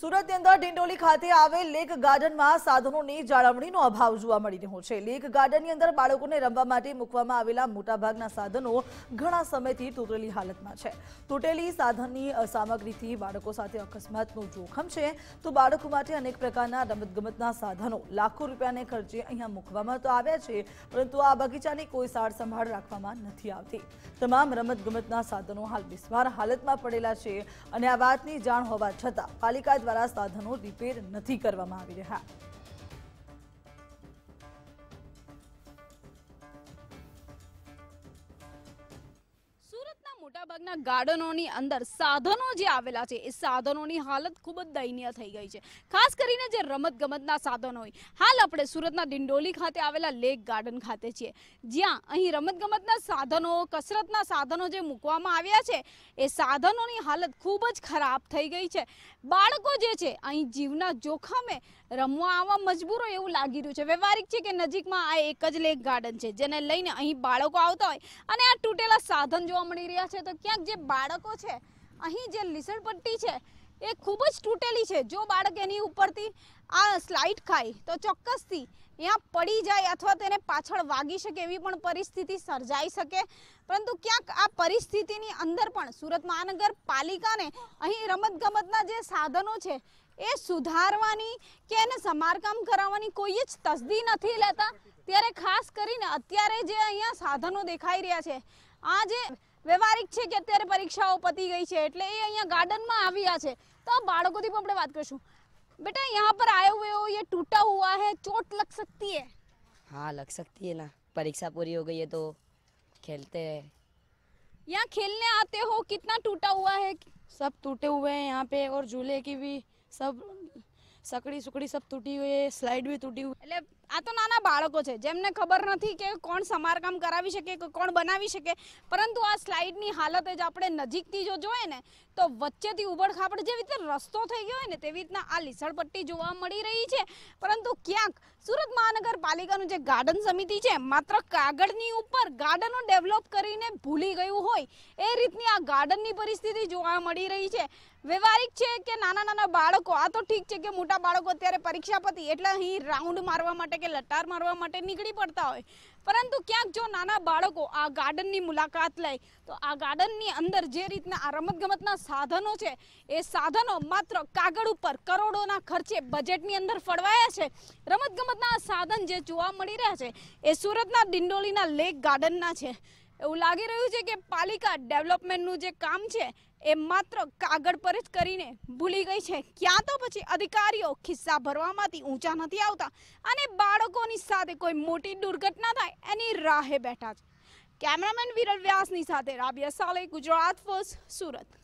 સુરતની અંદર ડિંડોલી ખાતે આવેલ લેક ગાર્ડનમાં સાધનોની જાળવણીનો અભાવ જોવા મળી રહ્યો છે લેક ગાર્ડનની અંદર બાળકોને રમવા માટે મૂકવામાં આવેલા મોટાભાગના સાધનો ઘણા સમયથી તૂટેલી હાલતમાં છે તૂટેલી સાધનની સામગ્રીથી બાળકો સાથે અકસ્માતનું જોખમ છે તો બાળકો માટે અનેક પ્રકારના રમતગમતના સાધનો લાખો રૂપિયાને ખર્ચે અહીંયા મૂકવામાં તો આવ્યા છે પરંતુ આ બગીચાની કોઈ સાર સંભાળ રાખવામાં નથી આવતી તમામ રમતગમતના સાધનો હાલ બિસ્માર હાલતમાં પડેલા છે અને આ વાતની જાણ હોવા છતાં પાલિકા દ્વારા સાધનો રિપેર નથી કરવામાં આવી રહ્યા મોટાભાગના ગાર્ડનોની અંદર સાધનો જે આવેલા છે એ સાધનોની હાલત ખૂબ જ દયનીય થઈ ગઈ છે ખાસ કરીને જે રમતગમતના સાધનો હોય હાલ આપણે સુરતના ડિંડોલી ખાતે આવેલા લેક ગાર્ડન ખાતે છીએ જ્યાં અહીં રમત ગમતના સાધનો કસરતના સાધનો જે મૂકવામાં આવ્યા છે એ સાધનોની હાલત ખૂબ જ ખરાબ થઈ ગઈ છે બાળકો જે છે અહીં જીવના જોખમે રમવા આવવા મજબૂર હોય એવું લાગી રહ્યું છે વ્યવહારિક છે કે નજીકમાં આ એક જ લેક ગાર્ડન છે જેને લઈને અહીં બાળકો આવતા હોય અને આ તૂટેલા સાધન જોવા મળી રહ્યા છે તો ક્યાંક જે બાળકો છે અહીં જે લીસણપટ્ટી છે એ ખૂબ જ તૂટેલી છે જો બાળક એની ઉપરથી આ સ્લાઇડ ખાય તો ચોક્કસથી ત્યાં પડી જાય અથવા તેને પાછળ વાગી શકે એવી પણ પરિસ્થિતિ સર્જાઈ શકે પરંતુ ક્યાંક આ પરિસ્થિતિની અંદર પણ સુરત મહાનગરપાલિકાને અહીં રમતગમતના જે સાધનો છે એ સુધારવાની કે એને સમારકામ કરાવવાની કોઈ જ તસદી નથી લેતા ત્યારે ખાસ કરીને અત્યારે જે અહીંયા સાધનો દેખાઈ રહ્યા છે આ જે व्यवहारिक છે કે અત્યારે પરીક્ષાઓ પતી ગઈ છે એટલે એ અહીંયા આવ્યા છે તો પણ આપણે વાત કરશું બેટા यहाँ पर आए हुए हो ये टूटा हुआ है चोट लग सकती है हाँ लग सकती है ना परीक्षा पूरी हो गई है तो खेलते है यहाँ खेलने आते हो कितना टूटा हुआ है सब टूटे हुए हैं यहाँ पे और झूले की भी सब સકડી સુકડી સબ તૂટી હોય સ્લાઇડ બી તૂટી હોય એટલે આ તો નાના બાળકો છે જેમને ખબર નથી કે કોણ સમારકામ કરાવી શકે કે કોણ બનાવી શકે પરંતુ આ સ્લાઇડની હાલત જ આપણે નજીકથી જો જોઈએ ને તો વચ્ચેથી ઉબડખાબડ જેવી રીતે રસ્તો થઈ ગયો હોય ને તેવી રીતના આ લીસણપટ્ટી જોવા મળી રહી છે પરંતુ ક્યાંક સુરત મહાનગરપાલિકાનું જે ગાર્ડન સમિતિ છે માત્ર કાગળની ઉપર ગાર્ડનો ડેવલપ કરીને ભૂલી ગયું હોય એ રીતની આ ગાર્ડનની પરિસ્થિતિ જોવા મળી રહી છે વ્યવહારિક છે કે નાના નાના બાળકો આ તો ઠીક છે કે મોટા બાળકો અત્યારે પરીક્ષા પતી એટલે અહીં રાઉન્ડ મારવા માટે કે લટાર મારવા માટે નીકળી પડતા હોય પરંતુ ક્યાંક જો નાના બાળકો આ ગાર્ડનની મુલાકાત લે તો આ ગાર્ડનની અંદર જે રીતના આ રમતગમતના સાધનો છે એ સાધનો માત્ર કાગળ ઉપર કરોડોના ખર્ચે બજેટની અંદર ફળવાયા છે રમતગમતના સાધન જે જોવા મળી રહ્યા છે એ સુરતના ડિંડોલીના લેક ગાર્ડનના છે એવું લાગી રહ્યું છે કે પાલિકા ડેવલપમેન્ટનું જે કામ છે એ માત્ર કાગળ પર જ કરીને ભૂલી ગઈ છે ક્યાં તો પછી અધિકારીઓ ખિસ્સા ભરવામાંથી ઊંચા નથી આવતા અને બાળકોની સાથે કોઈ મોટી દુર્ઘટના થાય એની રાહે બેઠા છે કેમેરામેન વિરલ વ્યાસની સાથે રાબિયા સાલે ગુજરાત ફર્સ્ટ સુરત